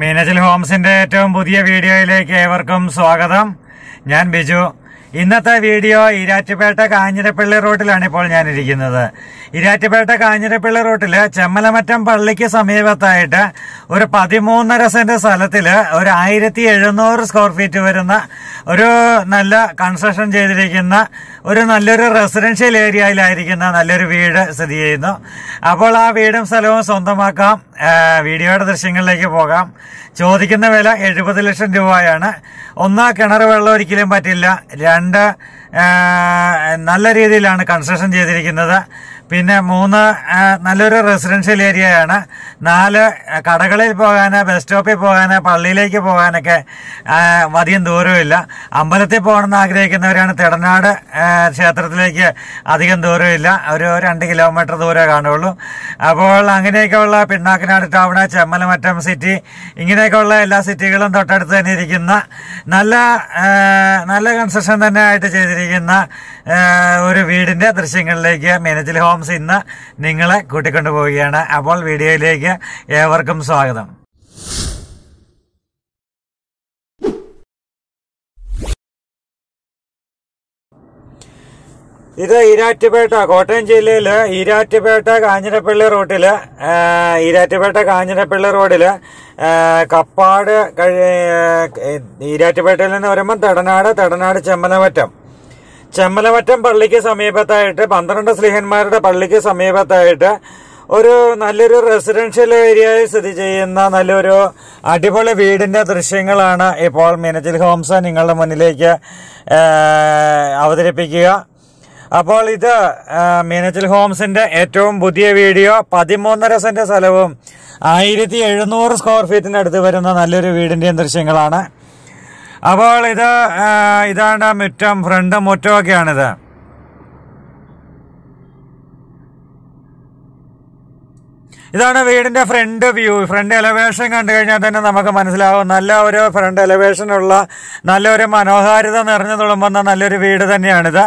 മീനച്ചൽ ഹോംസിന്റെ ഏറ്റവും പുതിയ വീഡിയോയിലേക്ക് ഏവർക്കും സ്വാഗതം ഞാൻ ബിജു ഇന്നത്തെ വീഡിയോ ഇരാറ്റുപേട്ട കാഞ്ഞിരപ്പള്ളി റോട്ടിലാണ് ഇപ്പോൾ ഞാനിരിക്കുന്നത് ഇരാറ്റുപേട്ട കാഞ്ഞിരപ്പള്ളി റോട്ടിൽ ചെമ്മലമറ്റം പള്ളിക്ക് സമീപത്തായിട്ട് ഒരു പതിമൂന്നര സെന്റ് സ്ഥലത്തിൽ ഒരു ആയിരത്തി എഴുന്നൂറ് സ്ക്വയർ ഫീറ്റ് വരുന്ന ഒരു നല്ല കൺസ്ട്രക്ഷൻ ചെയ്തിരിക്കുന്ന ഒരു നല്ലൊരു റെസിഡൻഷ്യൽ ഏരിയയിലായിരിക്കുന്ന നല്ലൊരു വീട് സ്ഥിതി ചെയ്യുന്നു അപ്പോൾ ആ വീടും സ്ഥലവും സ്വന്തമാക്കാം വീഡിയോയുടെ ദൃശ്യങ്ങളിലേക്ക് പോകാം ചോദിക്കുന്ന വില എഴുപത് ലക്ഷം രൂപയാണ് ഒന്നാ കിണർ വെള്ളം ഒരിക്കലും പറ്റില്ല Uganda നല്ല രീതിയിലാണ് കൺസ്ട്രക്ഷൻ ചെയ്തിരിക്കുന്നത് പിന്നെ മൂന്ന് നല്ലൊരു റെസിഡൻഷ്യൽ ഏരിയയാണ് നാല് കടകളിൽ പോകാൻ ബസ് സ്റ്റോപ്പിൽ പോകാൻ പള്ളിയിലേക്ക് പോകാനൊക്കെ അധികം ദൂരമില്ല അമ്പലത്തിൽ പോകണമെന്ന് ആഗ്രഹിക്കുന്നവരാണ് തിടനാട് ക്ഷേത്രത്തിലേക്ക് അധികം ദൂരമില്ല ഒരു രണ്ട് കിലോമീറ്റർ ദൂരമേ കാണുള്ളൂ അപ്പോൾ അങ്ങനെയൊക്കെയുള്ള പിണ്ണാക്കനാട് ടൗണ് ചെമ്മലമറ്റം സിറ്റി ഇങ്ങനെയൊക്കെയുള്ള എല്ലാ സിറ്റികളും തൊട്ടടുത്ത് തന്നെ ഇരിക്കുന്ന നല്ല നല്ല കൺസ്ട്രക്ഷൻ തന്നെ ആയിട്ട് ചെയ്തിരിക്കുന്നത് ചെയ്തിരിക്കുന്ന ഒരു വീടിന്റെ ദൃശ്യങ്ങളിലേക്ക് മിനജിൽ ഹോംസ് ഇന്ന് നിങ്ങളെ കൂട്ടിക്കൊണ്ടു പോവുകയാണ് അപ്പോൾ വീഡിയോയിലേക്ക് ഏവർക്കും സ്വാഗതം ഇത് ഈരാറ്റുപേട്ട കോട്ടയം ജില്ലയിൽ ഈരാറ്റുപേട്ട കാഞ്ഞിരപ്പള്ളി റോട്ടിൽ ഈരാറ്റുപേട്ട കാഞ്ഞിരപ്പള്ളി റോഡിൽ കപ്പാട് ഈരാറ്റുപേട്ടയിൽ നിന്ന് വരുമ്പം തടനാട് തടനാട് ചെമ്മനമറ്റം ചെമ്മലവറ്റം പള്ളിക്ക് സമീപത്തായിട്ട് പന്ത്രണ്ട് സ്ലിഹന്മാരുടെ പള്ളിക്ക് സമീപത്തായിട്ട് ഒരു നല്ലൊരു റെസിഡൻഷ്യൽ ഏരിയയിൽ സ്ഥിതി ചെയ്യുന്ന നല്ലൊരു അടിപൊളി വീടിൻ്റെ ദൃശ്യങ്ങളാണ് ഇപ്പോൾ മിനജിൽ ഹോംസ് നിങ്ങളുടെ മുന്നിലേക്ക് അവതരിപ്പിക്കുക അപ്പോൾ ഇത് മിനജിൽ ഹോംസിൻ്റെ ഏറ്റവും പുതിയ വീഡിയോ പതിമൂന്നര സെൻറ്റ് സ്ഥലവും ആയിരത്തി എഴുന്നൂറ് സ്ക്വയർ അടുത്ത് വരുന്ന നല്ലൊരു വീടിൻ്റെയും ദൃശ്യങ്ങളാണ് അപ്പോൾ ഇത് ഇതാണ് മുറ്റം ഫ്രണ്ട് മുറ്റമൊക്കെയാണിത് ഇതാണ് വീടിൻ്റെ ഫ്രണ്ട് വ്യൂ ഫ്രണ്ട് എലവേഷൻ കണ്ടു കഴിഞ്ഞാൽ തന്നെ നമുക്ക് മനസ്സിലാവും നല്ല ഒരു ഫ്രണ്ട് എലവേഷനുള്ള നല്ലൊരു മനോഹാരിത നിറഞ്ഞു തുളുമ്പുന്ന നല്ലൊരു വീട് തന്നെയാണിത്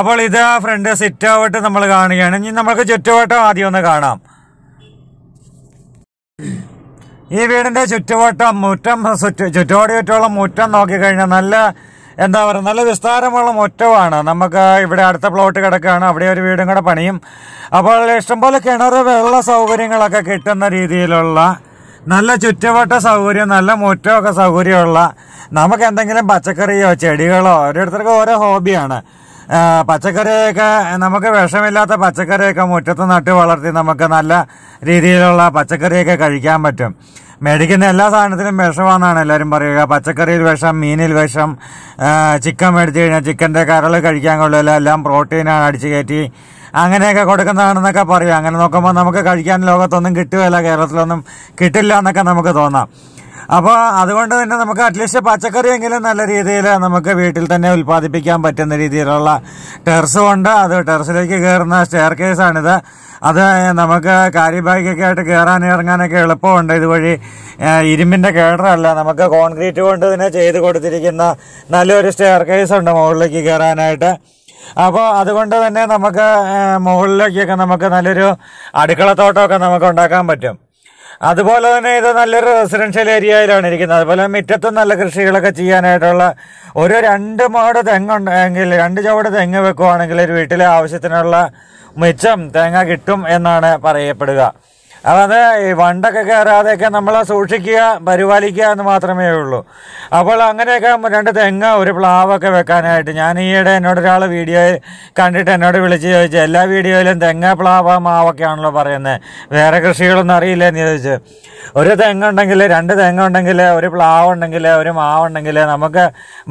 അപ്പോൾ ഇത് ഫ്രണ്ട് സിറ്റ് ഔട്ട് നമ്മൾ കാണുകയാണ് ഇനി നമുക്ക് ചുറ്റുവട്ടം ആദ്യം ഒന്ന് കാണാം ഈ വീടിൻ്റെ ചുറ്റുവട്ടം മുറ്റം ചുറ്റുപാടി ചുറ്റോളം മുറ്റം നോക്കിക്കഴിഞ്ഞാൽ നല്ല എന്താ പറയുക നല്ല വിസ്താരമുള്ള മുറ്റമാണ് നമുക്ക് ഇവിടെ അടുത്ത പ്ലോട്ട് കിടക്കുകയാണ് അവിടെ ഒരു വീടും കൂടെ പണിയും അപ്പോൾ ഇഷ്ടംപോലെ കിണർ വെള്ള സൗകര്യങ്ങളൊക്കെ കിട്ടുന്ന രീതിയിലുള്ള നല്ല ചുറ്റുവട്ട സൗകര്യം നല്ല മുറ്റമൊക്കെ സൗകര്യമുള്ള നമുക്ക് എന്തെങ്കിലും പച്ചക്കറിയോ ചെടികളോ ഓരോരുത്തർക്കും ഓരോ ഹോബിയാണ് പച്ചക്കറിയൊക്കെ നമുക്ക് വിഷമില്ലാത്ത പച്ചക്കറിയൊക്കെ മുറ്റത്ത് നട്ട് വളർത്തി നമുക്ക് നല്ല രീതിയിലുള്ള പച്ചക്കറിയൊക്കെ കഴിക്കാൻ പറ്റും മേടിക്കുന്ന എല്ലാ സാധനത്തിനും വിഷമാണെന്നാണ് എല്ലാവരും പറയുക പച്ചക്കറിയിൽ വിഷം മീനിൽ വിഷം ചിക്കൻ മേടിച്ചു കഴിഞ്ഞാൽ ചിക്കൻ്റെ കരൾ കഴിക്കാൻ കൊള്ളില്ല എല്ലാം പ്രോട്ടീനാണ് അടിച്ചു കയറ്റി അങ്ങനെയൊക്കെ കൊടുക്കുന്നതാണെന്നൊക്കെ പറയും അങ്ങനെ നോക്കുമ്പോൾ നമുക്ക് കഴിക്കാൻ ലോകത്തൊന്നും കിട്ടുകയില്ല കേരളത്തിലൊന്നും കിട്ടില്ല എന്നൊക്കെ നമുക്ക് തോന്നാം അപ്പോൾ അതുകൊണ്ട് തന്നെ നമുക്ക് അറ്റ്ലീസ്റ്റ് പച്ചക്കറിയെങ്കിലും നല്ല രീതിയിൽ നമുക്ക് വീട്ടിൽ തന്നെ ഉൽപ്പാദിപ്പിക്കാൻ പറ്റുന്ന രീതിയിലുള്ള ടെറസും ഉണ്ട് അത് ടെറസിലേക്ക് കയറുന്ന സ്റ്റെയർ കേസാണിത് അത് നമുക്ക് കാരി ആയിട്ട് കയറാൻ ഇറങ്ങാനൊക്കെ എളുപ്പമുണ്ട് ഇതുവഴി ഇരുമ്പിൻ്റെ കേടറല്ല നമുക്ക് കോൺക്രീറ്റ് കൊണ്ട് തന്നെ ചെയ്ത് കൊടുത്തിരിക്കുന്ന നല്ലൊരു സ്റ്റെയർ കേസ് ഉണ്ട് മുകളിലേക്ക് കയറാനായിട്ട് അപ്പോൾ അതുകൊണ്ട് തന്നെ നമുക്ക് മുകളിലേക്കൊക്കെ നമുക്ക് നല്ലൊരു അടുക്കളത്തോട്ടമൊക്കെ നമുക്ക് ഉണ്ടാക്കാൻ പറ്റും അതുപോലെ തന്നെ ഇത് നല്ലൊരു റെസിഡൻഷ്യൽ ഏരിയയിലാണ് ഇരിക്കുന്നത് അതുപോലെ മുറ്റത്തും നല്ല കൃഷികളൊക്കെ ചെയ്യാനായിട്ടുള്ള ഒരു രണ്ട് മാട് തെങ്ങുണ്ട് എങ്കിൽ രണ്ട് ചുവട് തെങ്ങ് വെക്കുവാണെങ്കിൽ ഒരു വീട്ടിലെ ആവശ്യത്തിനുള്ള മിച്ചം തേങ്ങ കിട്ടും എന്നാണ് പറയപ്പെടുക അതായത് ഈ വണ്ടൊക്കെ കയറാതെയൊക്കെ നമ്മൾ സൂക്ഷിക്കുക പരിപാലിക്കുക എന്ന് മാത്രമേ ഉള്ളൂ അപ്പോൾ അങ്ങനെയൊക്കെ രണ്ട് തെങ്ങ് ഒരു പ്ലാവൊക്കെ വെക്കാനായിട്ട് ഞാൻ ഈയിടെ എന്നോട് ഒരാൾ വീഡിയോ കണ്ടിട്ട് എന്നോട് വിളിച്ച് ചോദിച്ചു എല്ലാ വീഡിയോയിലും തെങ്ങ് പ്ലാവ് മാവൊക്കെയാണല്ലോ പറയുന്നത് വേറെ കൃഷികളൊന്നും അറിയില്ല എന്ന് ചോദിച്ചു ഒരു തെങ്ങുണ്ടെങ്കിൽ രണ്ട് തെങ്ങുണ്ടെങ്കിൽ ഒരു പ്ലാവ് ഉണ്ടെങ്കിൽ ഒരു മാവുണ്ടെങ്കിൽ നമുക്ക്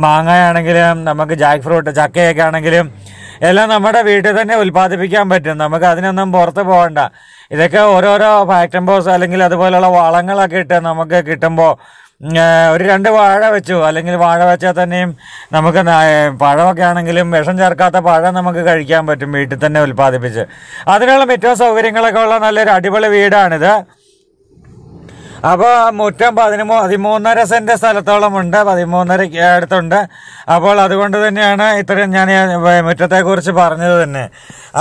മാങ്ങയാണെങ്കിലും നമുക്ക് ജാക്ക് ഫ്രൂട്ട് ചക്കയൊക്കെ ആണെങ്കിലും എല്ലാം നമ്മുടെ വീട്ടിൽ തന്നെ ഉൽപ്പാദിപ്പിക്കാൻ പറ്റും നമുക്ക് അതിനൊന്നും പുറത്ത് പോകണ്ട ഇതൊക്കെ ഓരോരോ ഫാക്ടംബോസ് അല്ലെങ്കിൽ അതുപോലെയുള്ള വളങ്ങളൊക്കെ ഇട്ട് നമുക്ക് കിട്ടുമ്പോൾ ഒരു രണ്ട് വാഴ വെച്ചു അല്ലെങ്കിൽ വാഴ വെച്ചാൽ തന്നെയും നമുക്ക് പഴമൊക്കെ ആണെങ്കിലും വിഷം ചേർക്കാത്ത പഴം നമുക്ക് കഴിക്കാൻ പറ്റും വീട്ടിൽ തന്നെ ഉൽപ്പാദിപ്പിച്ച് അതിനുള്ള മറ്റോ സൗകര്യങ്ങളൊക്കെ ഉള്ള നല്ലൊരു അടിപൊളി വീടാണിത് അപ്പൊ മുറ്റം പതിമൂ പതിമൂന്നര സെന്റ് സ്ഥലത്തോളം ഉണ്ട് പതിമൂന്നര അടുത്തുണ്ട് അപ്പോൾ അതുകൊണ്ട് തന്നെയാണ് ഇത്രയും ഞാൻ കുറിച്ച് പറഞ്ഞത് തന്നെ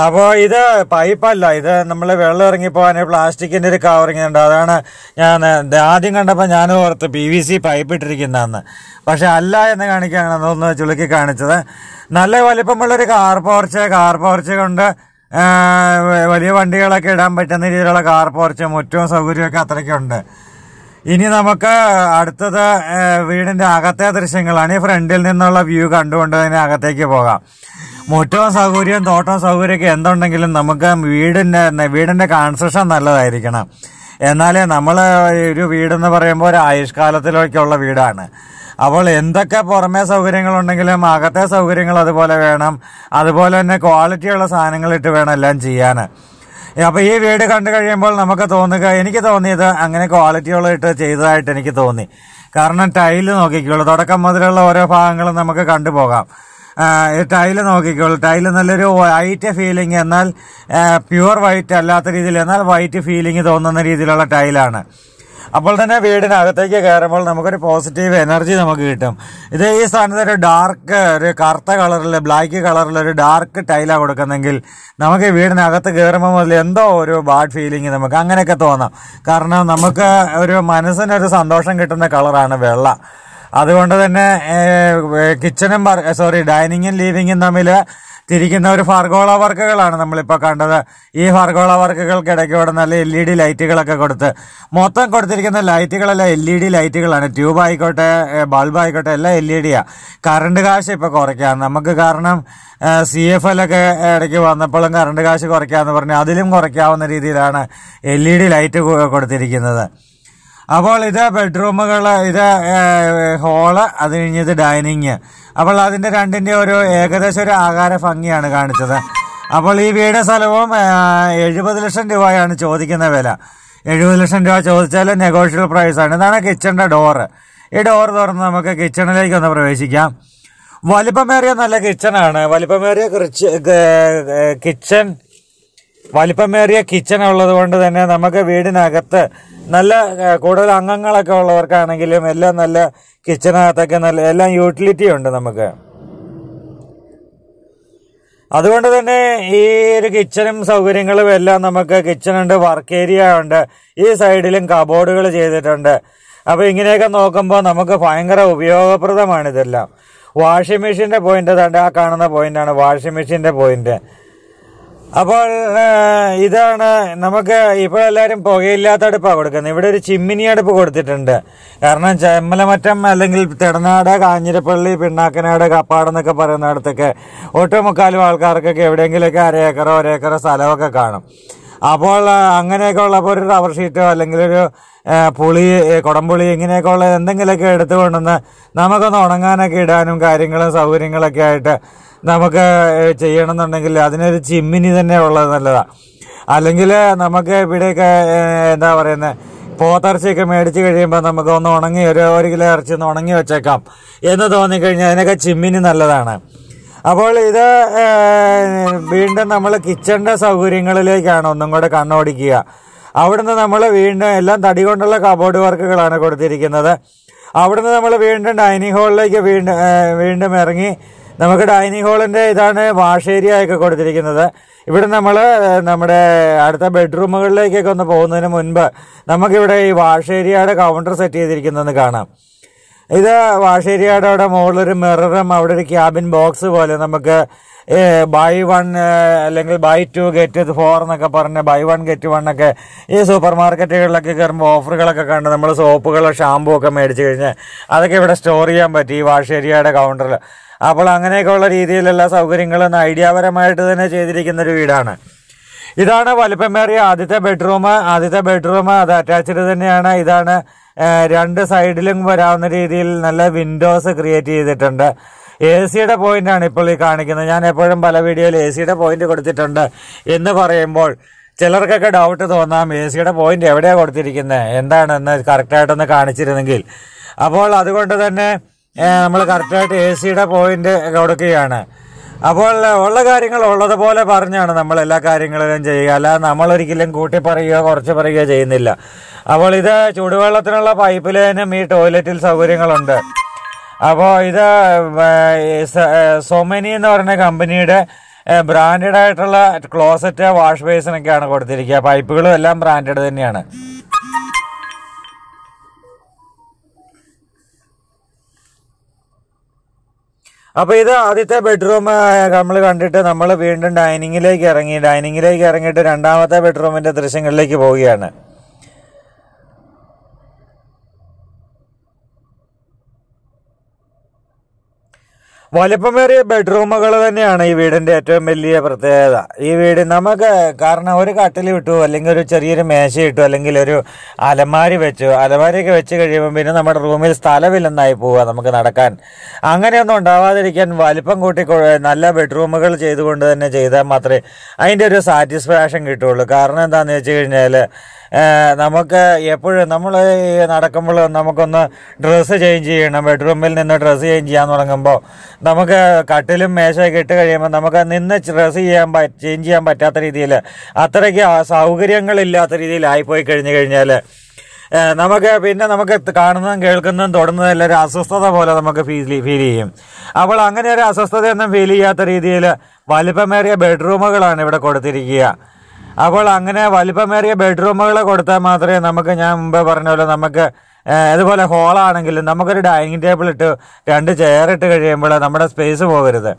അപ്പോൾ ഇത് പൈപ്പല്ല ഇത് നമ്മൾ വെള്ളം ഇറങ്ങിപ്പോകാൻ പ്ലാസ്റ്റിക്കിൻ്റെ ഒരു കവറിങ് ഉണ്ട് അതാണ് ഞാൻ ആദ്യം കണ്ടപ്പോൾ ഞാൻ ഓർത്ത് പി വി സി പൈപ്പ് ഇട്ടിരിക്കുന്നതെന്ന് പക്ഷെ അല്ല എന്ന് കാണിക്കാണ് അതൊന്ന് ചുളുക്കി കാണിച്ചത് നല്ല വലിപ്പമുള്ളൊരു കാർ പോർച്ച കാർ പോർച്ച കൊണ്ട് വലിയ വണ്ടികളൊക്കെ ഇടാൻ പറ്റുന്ന രീതിയിലുള്ള കാർ പോർച്ച മുറ്റവും സൗകര്യമൊക്കെ അത്രയ്ക്കുണ്ട് ഇനി നമുക്ക് അടുത്തത് വീടിന്റെ അകത്തെ ദൃശ്യങ്ങളാണ് ഈ ഫ്രണ്ടിൽ നിന്നുള്ള വ്യൂ കണ്ടുകൊണ്ട് തന്നെ അകത്തേക്ക് പോകാം മുറ്റവും സൗകര്യവും തോട്ടവും സൗകര്യമൊക്കെ എന്തുണ്ടെങ്കിലും നമുക്ക് വീടിന്റെ വീടിന്റെ കൺസ്ട്രക്ഷൻ നല്ലതായിരിക്കണം എന്നാലേ നമ്മൾ ഒരു വീടെന്ന് പറയുമ്പോൾ ഒരു ആയുഷ്കാലത്തിലേക്കുള്ള വീടാണ് അപ്പോൾ എന്തൊക്കെ പുറമേ സൗകര്യങ്ങളുണ്ടെങ്കിലും അകത്തെ സൗകര്യങ്ങൾ അതുപോലെ വേണം അതുപോലെ തന്നെ ക്വാളിറ്റിയുള്ള സാധനങ്ങൾ ഇട്ട് വേണം എല്ലാം ചെയ്യാൻ അപ്പോൾ ഈ വീട് കണ്ടു കഴിയുമ്പോൾ നമുക്ക് തോന്നുക എനിക്ക് തോന്നിയത് അങ്ങനെ ക്വാളിറ്റിയോളിട്ട് ചെയ്തതായിട്ട് എനിക്ക് തോന്നി കാരണം ടൈല് നോക്കിക്കോളൂ തുടക്കം മുതലുള്ള ഓരോ ഭാഗങ്ങളും നമുക്ക് കണ്ടുപോകാം ടൈല് നോക്കിക്കോളൂ ടൈല് നല്ലൊരു വൈറ്റ് ഫീലിംഗ് എന്നാൽ പ്യുവർ വൈറ്റ് അല്ലാത്ത രീതിയിൽ എന്നാൽ വൈറ്റ് ഫീലിംഗ് തോന്നുന്ന രീതിയിലുള്ള ടൈലാണ് അപ്പോൾ തന്നെ വീടിനകത്തേക്ക് കയറുമ്പോൾ നമുക്കൊരു പോസിറ്റീവ് എനർജി നമുക്ക് കിട്ടും ഇത് ഈ സ്ഥാനത്ത് ഒരു ഡാർക്ക് ഒരു കറുത്ത കളറിൽ ബ്ലാക്ക് കളറിൽ ഒരു ഡാർക്ക് ടൈലാണ് കൊടുക്കുന്നെങ്കിൽ നമുക്ക് ഈ വീടിനകത്ത് കയറുമ്പോൾ മുതൽ എന്തോ ഒരു ബാഡ് ഫീലിംഗ് നമുക്ക് അങ്ങനെയൊക്കെ തോന്നാം കാരണം നമുക്ക് ഒരു മനസ്സിനൊരു സന്തോഷം കിട്ടുന്ന കളറാണ് വെള്ള അതുകൊണ്ട് തന്നെ കിച്ചനും സോറി ഡൈനിങ്ങും ലീവിങ്ങും തമ്മിൽ തിരിക്കുന്ന ഒരു ഫാർഗോള വർക്കുകളാണ് നമ്മളിപ്പോൾ കണ്ടത് ഈ ഫാർഗോള വർക്കുകൾക്കിടയ്ക്ക് ഇവിടെ നല്ല എൽ ഇ ഡി ലൈറ്റുകളൊക്കെ കൊടുത്ത് മൊത്തം കൊടുത്തിരിക്കുന്ന ലൈറ്റുകളെല്ലാം എൽ ഇ ഡി ലൈറ്റുകളാണ് ട്യൂബ് ആയിക്കോട്ടെ ബൾബ് ആയിക്കോട്ടെ എല്ലാം എൽ ഇ ഡിയാണ് കറണ്ട് കാശ് ഇപ്പോൾ കുറയ്ക്കാം നമുക്ക് കാരണം സി എഫ് എല്ലൊക്കെ ഇടയ്ക്ക് വന്നപ്പോഴും കറണ്ട് കാശ് കുറയ്ക്കാമെന്ന് പറഞ്ഞു അതിലും കുറയ്ക്കാവുന്ന രീതിയിലാണ് എൽ ഇ ഡി ലൈറ്റ് കൊടുത്തിരിക്കുന്നത് അപ്പോൾ ഇത് ബെഡ്റൂമുകൾ ഇത് ഹോള് അത് കഴിഞ്ഞത് ഡൈനിങ് അപ്പോൾ അതിൻ്റെ രണ്ടിൻ്റെ ഒരു ഏകദേശം ഒരു ആകാര ഭംഗിയാണ് കാണിച്ചത് അപ്പോൾ ഈ വീട് സ്ഥലവും എഴുപത് ലക്ഷം രൂപയാണ് ചോദിക്കുന്ന വില എഴുപത് ലക്ഷം രൂപ ചോദിച്ചാൽ നെഗോഷ്യബിൾ പ്രൈസാണ് ഇതാണ് കിച്ചണിൻ്റെ ഡോറ് ഈ ഡോർ തുറന്ന് നമുക്ക് കിച്ചണിലേക്ക് ഒന്ന് പ്രവേശിക്കാം വലിപ്പമേറിയ നല്ല കിച്ചണാണ് വലിപ്പമേറിയ കിച്ചൺ വലിപ്പമേറിയ കിച്ചൺ ഉള്ളത് കൊണ്ട് തന്നെ നമുക്ക് വീടിനകത്ത് നല്ല കൂടുതൽ അംഗങ്ങളൊക്കെ ഉള്ളവർക്കാണെങ്കിലും എല്ലാം നല്ല കിച്ചണകത്തൊക്കെ നല്ല എല്ലാം യൂട്ടിലിറ്റി ഉണ്ട് നമുക്ക് അതുകൊണ്ട് തന്നെ ഈ ഒരു കിച്ചണും സൗകര്യങ്ങളും എല്ലാം നമുക്ക് കിച്ചണുണ്ട് വർക്ക് ഏരിയ ഉണ്ട് ഈ സൈഡിലും കബോർഡുകൾ ചെയ്തിട്ടുണ്ട് അപ്പോൾ ഇങ്ങനെയൊക്കെ നോക്കുമ്പോൾ നമുക്ക് ഭയങ്കര ഉപയോഗപ്രദമാണ് ഇതെല്ലാം വാഷിംഗ് മെഷീൻ്റെ പോയിന്റ് അതാണ്ട് ആ കാണുന്ന പോയിന്റാണ് വാഷിംഗ് മെഷീൻ്റെ പോയിന്റ് അപ്പോൾ ഇതാണ് നമുക്ക് ഇപ്പൊ എല്ലാരും പുകയില്ലാത്ത അടുപ്പാണ് കൊടുക്കുന്നത് ഇവിടെ ഒരു ചിമ്മിനി അടുപ്പ് കൊടുത്തിട്ടുണ്ട് കാരണം ചെമ്മലമറ്റം അല്ലെങ്കിൽ തെടനാട് കാഞ്ഞിരപ്പള്ളി പിണ്ണാക്കനാട് കപ്പാടെന്നൊക്കെ പറയുന്ന അടുത്തൊക്കെ ഒട്ടുമുക്കാലും ആൾക്കാർക്കൊക്കെ എവിടെയെങ്കിലുമൊക്കെ അരേക്കറോ ഒരേക്കറോ സ്ഥലമൊക്കെ കാണും അപ്പോൾ അങ്ങനെയൊക്കെ ഉള്ളപ്പോൾ ഒരു റബ്ബർ ഷീറ്റോ അല്ലെങ്കിൽ ഒരു പുളി കുടംപുളി ഇങ്ങനെയൊക്കെ ഉള്ള എന്തെങ്കിലുമൊക്കെ എടുത്തു കൊണ്ടുവന്ന് നമുക്കൊന്ന് ഉണങ്ങാനൊക്കെ ഇടാനും കാര്യങ്ങളും സൗകര്യങ്ങളൊക്കെ ആയിട്ട് നമുക്ക് ചെയ്യണമെന്നുണ്ടെങ്കിൽ അതിനൊരു ചിമ്മിനി തന്നെ ഉള്ളത് നല്ലതാണ് അല്ലെങ്കിൽ നമുക്ക് ഇവിടെയൊക്കെ എന്താ പറയുന്നത് പോത്തിറച്ചിയൊക്കെ മേടിച്ച് കഴിയുമ്പോൾ നമുക്ക് ഒന്ന് ഉണങ്ങി ഒരു ഒരു കിലോ ഇറച്ചി ഒന്ന് ഉണങ്ങി വെച്ചേക്കാം എന്ന് തോന്നിക്കഴിഞ്ഞാൽ അതിനൊക്കെ ചിമ്മിനി നല്ലതാണ് അപ്പോൾ ഇത് വീണ്ടും നമ്മൾ കിച്ചണിൻ്റെ സൗകര്യങ്ങളിലേക്കാണ് ഒന്നും കൂടെ കണ്ണോടിക്കുക അവിടുന്ന് നമ്മൾ വീണ്ടും എല്ലാം തടി കൊണ്ടുള്ള കബോർഡ് വർക്കുകളാണ് കൊടുത്തിരിക്കുന്നത് അവിടുന്ന് നമ്മൾ വീണ്ടും ഡൈനിങ് ഹാളിലേക്ക് വീണ്ടും വീണ്ടും ഇറങ്ങി നമുക്ക് ഡൈനിങ് ഹാളിൻ്റെ ഇതാണ് വാഷ് ഏരിയ ഒക്കെ കൊടുത്തിരിക്കുന്നത് ഇവിടെ നമ്മൾ നമ്മുടെ അടുത്ത ബെഡ്റൂമുകളിലേക്കൊക്കെ ഒന്ന് പോകുന്നതിന് മുൻപ് നമുക്കിവിടെ ഈ വാഷ് ഏരിയയുടെ കൗണ്ടർ സെറ്റ് ചെയ്തിരിക്കുന്നതെന്ന് കാണാം ഇത് വാഷ് ഏരിയയുടെ അവിടെ മുകളിലൊരു മിററും അവിടെ ഒരു ക്യാബിൻ ബോക്സ് പോലെ നമുക്ക് ബൈ വൺ അല്ലെങ്കിൽ ബൈ ടു ഗെറ്റ് ഫോർ എന്നൊക്കെ പറഞ്ഞ് ബൈ വൺ ഗെറ്റ് വൺ ഒക്കെ ഈ സൂപ്പർ മാർക്കറ്റുകളിലൊക്കെ കയറുമ്പോൾ ഓഫറുകളൊക്കെ കണ്ട് നമ്മൾ സോപ്പുകളോ ഷാമ്പൂ ഒക്കെ മേടിച്ച് കഴിഞ്ഞാൽ അതൊക്കെ ഇവിടെ സ്റ്റോർ ചെയ്യാൻ പറ്റും ഈ വാഷ് ഏരിയയുടെ കൗണ്ടറിൽ അപ്പോൾ അങ്ങനെയൊക്കെയുള്ള രീതിയിലുള്ള സൗകര്യങ്ങളും ഐഡിയാപരമായിട്ട് തന്നെ ചെയ്തിരിക്കുന്ന ഒരു വീടാണ് ഇതാണ് വലുപ്പമേറിയ ആദ്യത്തെ ബെഡ്റൂം ആദ്യത്തെ ബെഡ്റൂം അത് അറ്റാച്ച്ഡ് തന്നെയാണ് ഇതാണ് രണ്ട് സൈഡിലും വരാവുന്ന രീതിയിൽ നല്ല വിൻഡോസ് ക്രിയേറ്റ് ചെയ്തിട്ടുണ്ട് എ സിയുടെ പോയിന്റാണ് ഇപ്പോൾ ഈ കാണിക്കുന്നത് ഞാൻ എപ്പോഴും പല വീഡിയോയിൽ എ സിയുടെ പോയിന്റ് കൊടുത്തിട്ടുണ്ട് എന്ന് പറയുമ്പോൾ ചിലർക്കൊക്കെ ഡൗട്ട് തോന്നാം എ സിയുടെ പോയിന്റ് എവിടെയാണ് കൊടുത്തിരിക്കുന്നത് എന്താണെന്ന് കറക്റ്റായിട്ടൊന്ന് കാണിച്ചിരുന്നെങ്കിൽ അപ്പോൾ അതുകൊണ്ട് തന്നെ നമ്മൾ കറക്റ്റായിട്ട് എ സിയുടെ പോയിന്റ് കൊടുക്കുകയാണ് അപ്പോൾ ഉള്ള കാര്യങ്ങൾ ഉള്ളതുപോലെ പറഞ്ഞാണ് നമ്മൾ എല്ലാ കാര്യങ്ങളിലും ചെയ്യുക അല്ലാതെ നമ്മളൊരിക്കലും കൂട്ടി പറയുകയോ കുറച്ച് പറയുകയോ ചെയ്യുന്നില്ല അപ്പോൾ ഇത് ചൂടുവെള്ളത്തിനുള്ള പൈപ്പ് ലൈനും ഈ ടോയ്ലറ്റിൽ സൗകര്യങ്ങളുണ്ട് അപ്പോൾ ഇത് സൊമനി എന്ന് പറയുന്ന കമ്പനിയുടെ ബ്രാൻഡഡ് ആയിട്ടുള്ള ക്ലോസറ്റ് വാഷ് ബേസിനൊക്കെയാണ് കൊടുത്തിരിക്കുക പൈപ്പുകളും എല്ലാം ബ്രാൻഡഡ് തന്നെയാണ് അപ്പോൾ ഇത് ആദ്യത്തെ ബെഡ്റൂം നമ്മൾ കണ്ടിട്ട് നമ്മൾ വീണ്ടും ഡൈനിങ്ങിലേക്ക് ഇറങ്ങി ഡൈനിങ്ങിലേക്ക് ഇറങ്ങിയിട്ട് രണ്ടാമത്തെ ബെഡ്റൂമിന്റെ ദൃശ്യങ്ങളിലേക്ക് പോവുകയാണ് വലിപ്പമേറിയ ബെഡ്റൂമുകൾ തന്നെയാണ് ഈ വീടിൻ്റെ ഏറ്റവും വലിയ പ്രത്യേകത ഈ വീട് നമുക്ക് കാരണം ഒരു കട്ടിൽ വിട്ടു അല്ലെങ്കിൽ ഒരു ചെറിയൊരു മേശ ഇട്ടു അല്ലെങ്കിൽ ഒരു അലമാരി വെച്ചു അലമാരിയൊക്കെ വെച്ച് കഴിയുമ്പോൾ പിന്നെ നമ്മുടെ റൂമിൽ സ്ഥലമില്ലെന്നായി പോവുക നമുക്ക് നടക്കാൻ അങ്ങനെയൊന്നും ഉണ്ടാവാതിരിക്കാൻ വലിപ്പം കൂട്ടി നല്ല ബെഡ്റൂമുകൾ ചെയ്തുകൊണ്ട് തന്നെ ചെയ്താൽ മാത്രമേ അതിൻ്റെ ഒരു സാറ്റിസ്ഫാക്ഷൻ കിട്ടുള്ളൂ കാരണം എന്താണെന്ന് വെച്ച് കഴിഞ്ഞാൽ നമുക്ക് എപ്പോഴും നമ്മൾ നടക്കുമ്പോൾ നമുക്കൊന്ന് ഡ്രസ്സ് ചേഞ്ച് ചെയ്യണം ബെഡ്റൂമിൽ നിന്ന് ഡ്രസ്സ് ചേഞ്ച് ചെയ്യാൻ തുടങ്ങുമ്പോൾ നമുക്ക് കട്ടിലും മേശയൊക്കെ ഇട്ട് കഴിയുമ്പോൾ നമുക്ക് നിന്ന് ഡ്രസ്സ് ചെയ്യാൻ ചേഞ്ച് ചെയ്യാൻ പറ്റാത്ത രീതിയിൽ അത്രയ്ക്ക് സൗകര്യങ്ങളില്ലാത്ത രീതിയിലായിപ്പോയി കഴിഞ്ഞു കഴിഞ്ഞാൽ നമുക്ക് പിന്നെ നമുക്ക് കാണുന്നതും കേൾക്കുന്നതും തൊടുന്നതും ഒരു അസ്വസ്ഥത പോലെ നമുക്ക് ഫീൽ ഫീൽ ചെയ്യും അപ്പോൾ അങ്ങനെ ഒരു അസ്വസ്ഥതയൊന്നും ഫീൽ ചെയ്യാത്ത രീതിയിൽ വലിപ്പമേറിയ ബെഡ്റൂമുകളാണ് ഇവിടെ കൊടുത്തിരിക്കുക അപ്പോൾ അങ്ങനെ വലിപ്പമേറിയ ബെഡ്റൂമുകൾ കൊടുത്താൽ മാത്രമേ നമുക്ക് ഞാൻ മുമ്പേ പറഞ്ഞ പോലെ നമുക്ക് അതുപോലെ ഹോളാണെങ്കിലും നമുക്കൊരു ഡൈനിങ് ടേബിൾ ഇട്ട് രണ്ട് ചെയർ ഇട്ട് കഴിയുമ്പോൾ നമ്മുടെ സ്പേസ് പോകരുത്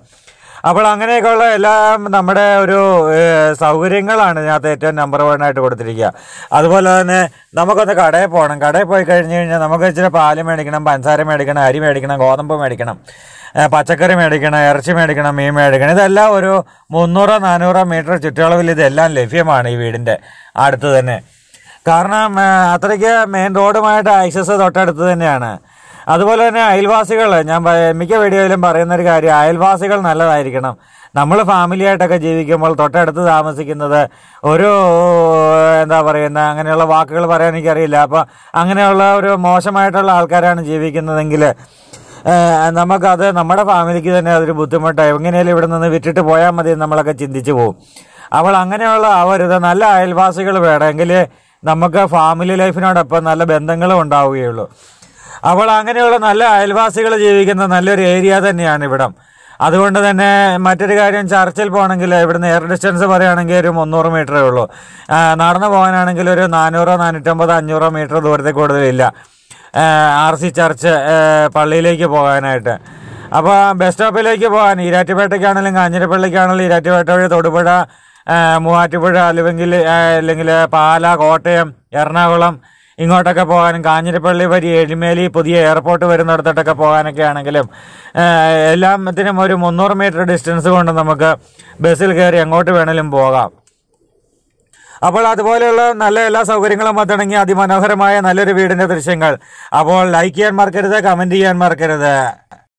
അപ്പോൾ അങ്ങനെയൊക്കെയുള്ള എല്ലാം നമ്മുടെ ഒരു സൗകര്യങ്ങളാണ് ഇതിനകത്ത് ഏറ്റവും നമ്പർ വൺ ആയിട്ട് കൊടുത്തിരിക്കുക അതുപോലെ തന്നെ നമുക്കൊന്ന് കടയിൽ പോകണം കടയിൽ പോയി കഴിഞ്ഞ് കഴിഞ്ഞാൽ നമുക്ക് ഇച്ചിരി പാല് മേടിക്കണം പഞ്ചസാര മേടിക്കണം അരി മേടിക്കണം ഗോതമ്പ് മേടിക്കണം പച്ചക്കറി മേടിക്കണം ഇറച്ചി മേടിക്കണം മീൻ മേടിക്കണം ഇതെല്ലാം ഒരു മുന്നൂറോ നാനൂറോ മീറ്റർ ചുറ്റളവിൽ ഇതെല്ലാം ലഭ്യമാണ് ഈ വീടിൻ്റെ അടുത്ത് തന്നെ കാരണം അത്രയ്ക്ക് മെയിൻ റോഡുമായിട്ട് ആക്സസ് തൊട്ടടുത്ത് തന്നെയാണ് അതുപോലെ തന്നെ അയൽവാസികൾ ഞാൻ മിക്ക വീഡിയോയിലും പറയുന്ന ഒരു കാര്യം അയൽവാസികൾ നല്ലതായിരിക്കണം നമ്മൾ ഫാമിലി ആയിട്ടൊക്കെ ജീവിക്കുമ്പോൾ തൊട്ടടുത്ത് താമസിക്കുന്നത് ഒരു എന്താ പറയുന്ന അങ്ങനെയുള്ള വാക്കുകൾ പറയാൻ എനിക്കറിയില്ല അപ്പോൾ അങ്ങനെയുള്ള ഒരു മോശമായിട്ടുള്ള ആൾക്കാരാണ് ജീവിക്കുന്നതെങ്കിൽ നമുക്കത് നമ്മുടെ ഫാമിലിക്ക് തന്നെ അതൊരു ബുദ്ധിമുട്ടായി എങ്ങനെയാലും ഇവിടെ നിന്ന് വിറ്റിട്ട് പോയാൽ മതി നമ്മളൊക്കെ ചിന്തിച്ചു പോകും അപ്പോൾ അങ്ങനെയുള്ള ആവരുത് നല്ല അയൽവാസികൾ വേണമെങ്കിൽ നമുക്ക് ഫാമിലി ലൈഫിനോടൊപ്പം നല്ല ബന്ധങ്ങളും ഉണ്ടാവുകയുള്ളൂ അപ്പോൾ അങ്ങനെയുള്ള നല്ല അയൽവാസികൾ ജീവിക്കുന്ന നല്ലൊരു ഏരിയ തന്നെയാണ് ഇവിടം അതുകൊണ്ട് തന്നെ മറ്റൊരു കാര്യം ചർച്ചിൽ പോകണമെങ്കിൽ ഇവിടുന്ന് എയർ ഡിസ്റ്റൻസ് പറയുകയാണെങ്കിൽ ഒരു മുന്നൂറ് മീറ്ററേ ഉള്ളൂ നടന്നു പോകാനാണെങ്കിൽ ഒരു നാനൂറോ നാനൂറ്റമ്പതോ അഞ്ഞൂറോ മീറ്റർ ദൂരത്തിൽ കൂടുതലില്ല ആർ സി ചർച്ച് പള്ളിയിലേക്ക് പോകാനായിട്ട് അപ്പോൾ ബസ് സ്റ്റോപ്പിലേക്ക് പോകാൻ ഈരാറ്റുപേട്ടയ്ക്കാണെങ്കിലും കാഞ്ഞിരപ്പള്ളിക്കാണെങ്കിലും ഈരാറ്റുപേട്ട വഴി തൊടുപുഴ മൂവാറ്റുപുഴ അല്ലെങ്കിൽ അല്ലെങ്കിൽ പാല കോട്ടയം എറണാകുളം ഇങ്ങോട്ടൊക്കെ പോകാനും കാഞ്ഞിരപ്പള്ളി വരി എഴിമേലി പുതിയ എയർപോർട്ട് വരുന്നിടത്തോട്ടൊക്കെ പോകാനൊക്കെ ആണെങ്കിലും എല്ലാത്തിനും ഒരു മുന്നൂറ് മീറ്റർ ഡിസ്റ്റൻസ് കൊണ്ട് നമുക്ക് ബസ്സിൽ കയറി എങ്ങോട്ട് വേണേലും പോകാം അപ്പോൾ അതുപോലെയുള്ള നല്ല എല്ലാ സൗകര്യങ്ങളും അടങ്ങിയ അതിമനോഹരമായ നല്ലൊരു വീടിൻ്റെ ദൃശ്യങ്ങൾ അപ്പോൾ ലൈക്ക് ചെയ്യാൻ മറക്കരുത് കമൻറ്റ് ചെയ്യാൻ മറക്കരുത്